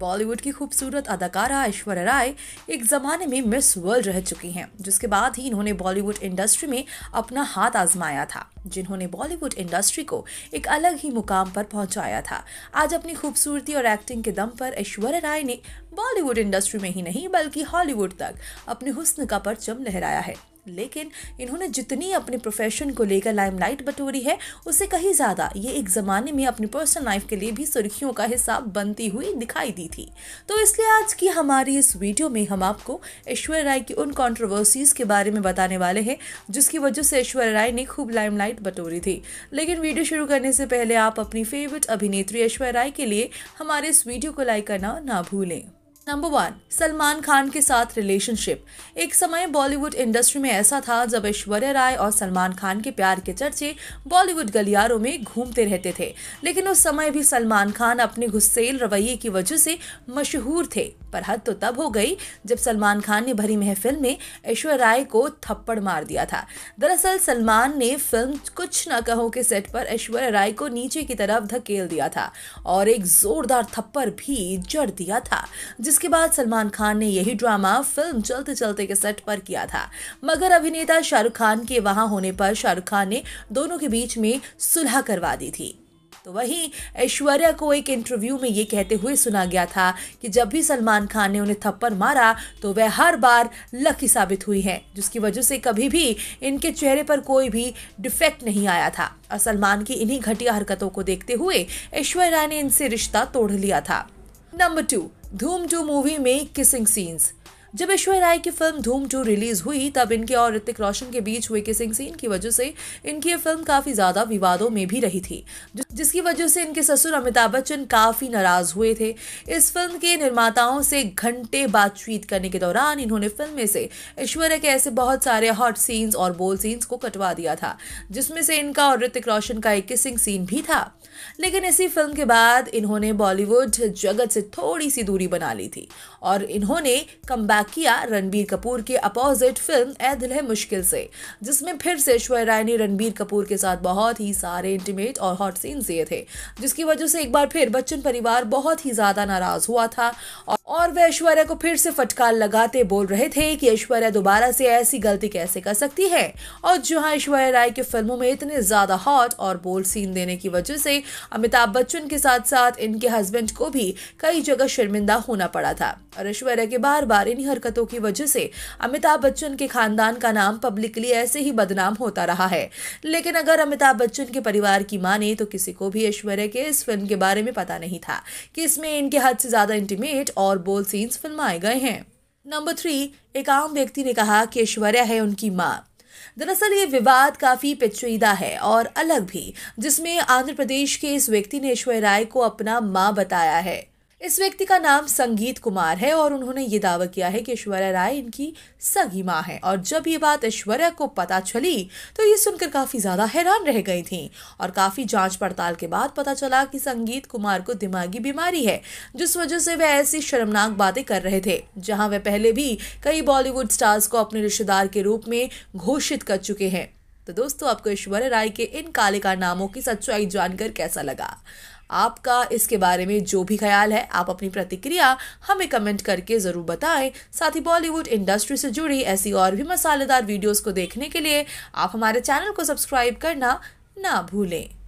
बॉलीवुड की खूबसूरत अदाकारा ऐश्वर्या राय एक ज़माने में मिस वर्ल्ड रह चुकी हैं जिसके बाद ही इन्होंने बॉलीवुड इंडस्ट्री में अपना हाथ आजमाया था जिन्होंने बॉलीवुड इंडस्ट्री को एक अलग ही मुकाम पर पहुंचाया था आज अपनी खूबसूरती और एक्टिंग के दम पर ऐश्वर्या राय ने बॉलीवुड इंडस्ट्री में ही नहीं बल्कि हॉलीवुड तक अपने हुस्न का परचम लहराया है लेकिन इन्होंने जितनी अपने प्रोफेशन को लेकर लाइमलाइट बटोरी है उससे कहीं ज़्यादा ये एक ज़माने में अपनी पर्सनल लाइफ के लिए भी सुर्खियों का हिस्सा बनती हुई दिखाई दी थी तो इसलिए आज की हमारी इस वीडियो में हम आपको ऐश्वर्या राय की उन कॉन्ट्रोवर्सीज़ के बारे में बताने वाले हैं जिसकी वजह से ऐश्वर्या राय ने खूब लाइमलाइट बटोरी थी लेकिन वीडियो शुरू करने से पहले आप अपनी फेवरेट अभिनेत्री ऐश्वर्या राय के लिए हमारे इस वीडियो को लाइक करना ना भूलें नंबर वन सलमान खान के साथ रिलेशनशिप एक समय बॉलीवुड इंडस्ट्री में ऐसा था जब ऐश्वर्या राय और सलमान खान के प्यार के चर्चे बॉलीवुड गलियारों में घूमते रहते थे लेकिन उस समय भी सलमान खान अपने गुस्सेल रवैये की वजह से मशहूर थे पर हद तो तब हो गई जब सलमान खान ने भरी महफिल में ऐश्वर्या राय को थप्पड़ मार दिया था दरअसल सलमान ने फिल्म कुछ न कहो के सेट पर ऐश्वर्या राय को नीचे की तरफ धकेल दिया था और एक जोरदार थप्पड़ भी जड़ दिया था जिसके बाद सलमान खान ने यही ड्रामा फिल्म चलते चलते के सेट पर किया था मगर अभिनेता शाहरुख खान के वहां होने पर शाहरुख खान ने दोनों के बीच में सुलह करवा दी थी तो वहीं ऐश्वर्या को एक इंटरव्यू में ये कहते हुए सुना गया था कि जब भी सलमान खान ने उन्हें थप्पड़ मारा तो वह हर बार लकी साबित हुई है जिसकी वजह से कभी भी इनके चेहरे पर कोई भी डिफेक्ट नहीं आया था और सलमान की इन्हीं घटिया हरकतों को देखते हुए ऐश्वर्या ने इनसे रिश्ता तोड़ लिया था number two Dhoom two movie में किसिंग सीन्स जब ऐश्वर्य राय की फिल्म धूम टू रिलीज हुई तब इनके और ऋतिक रोशन के बीच हुए किसिंग सीन की वजह से इनकी ये फिल्म काफी ज्यादा विवादों में भी रही थी जिसकी वजह से इनके ससुर अमिताभ बच्चन काफी नाराज हुए थे इस फिल्म के निर्माताओं से घंटे बातचीत करने के दौरान इन्होंने फिल्म में से ऐश्वर्या के ऐसे बहुत सारे हॉट सीन्स और बोल सीन्स को कटवा दिया था जिसमें से इनका और ऋतिक रोशन का एक किसिंग सीन भी था लेकिन इसी फिल्म के बाद इन्होंने बॉलीवुड जगत से थोड़ी सी दूरी बना ली थी और इन्होंने कम बैक अदा किया रणबीर कपूर के अपोजिट फिल्म ए दिल है मुश्किल से जिसमें फिर से ऐश्वर्या राय ने रणबीर कपूर के साथ बहुत ही सारे इंटीमेट और हॉट सीन्स दिए थे जिसकी वजह से एक बार फिर बच्चन परिवार बहुत ही ज़्यादा नाराज़ हुआ था और और वे ऐश्वर्या को फिर से फटकार लगाते बोल रहे थे कि ऐश्वर्या दोबारा से ऐसी गलती कैसे कर सकती है और जहां ऐश्वर्या राय की फिल्मों में इतने ज्यादा हॉट और बोल्ड सीन देने की वजह से अमिताभ बच्चन के साथ साथ इनके हस्बैंड को भी कई जगह शर्मिंदा होना पड़ा था और ऐश्वर्या के बार बार इन हरकतों की वजह से अमिताभ बच्चन के खानदान का नाम पब्लिकली ऐसे ही बदनाम होता रहा है लेकिन अगर अमिताभ बच्चन के परिवार की माने तो किसी को भी ऐश्वर्या के इस फिल्म के बारे में पता नहीं था कि इसमें इनके हद से ज्यादा इंटीमेट और फुटबॉल सीन्स फिल्माए गए हैं नंबर थ्री एक आम व्यक्ति ने कहा कि ऐश्वर्या है उनकी माँ दरअसल ये विवाद काफी पेचीदा है और अलग भी जिसमें आंध्र प्रदेश के इस व्यक्ति ने ऐश्वर्या राय को अपना माँ बताया है इस व्यक्ति का नाम संगीत कुमार है और उन्होंने ये दावा किया है कि ऐश्वर्या राय इनकी सगी माँ है और जब ये बात ऐश्वर्या को पता चली तो ये सुनकर काफ़ी ज़्यादा हैरान रह गई थी और काफ़ी जांच पड़ताल के बाद पता चला कि संगीत कुमार को दिमागी बीमारी है जिस वजह से वह ऐसी शर्मनाक बातें कर रहे थे जहाँ वह पहले भी कई बॉलीवुड स्टार्स को अपने रिश्तेदार के रूप में घोषित कर चुके हैं तो दोस्तों आपको ईश्वर्य राय के इन काले कारनामों की सच्चाई जानकर कैसा लगा आपका इसके बारे में जो भी ख्याल है आप अपनी प्रतिक्रिया हमें कमेंट करके ज़रूर बताएं साथ ही बॉलीवुड इंडस्ट्री से जुड़ी ऐसी और भी मसालेदार वीडियोस को देखने के लिए आप हमारे चैनल को सब्सक्राइब करना ना भूलें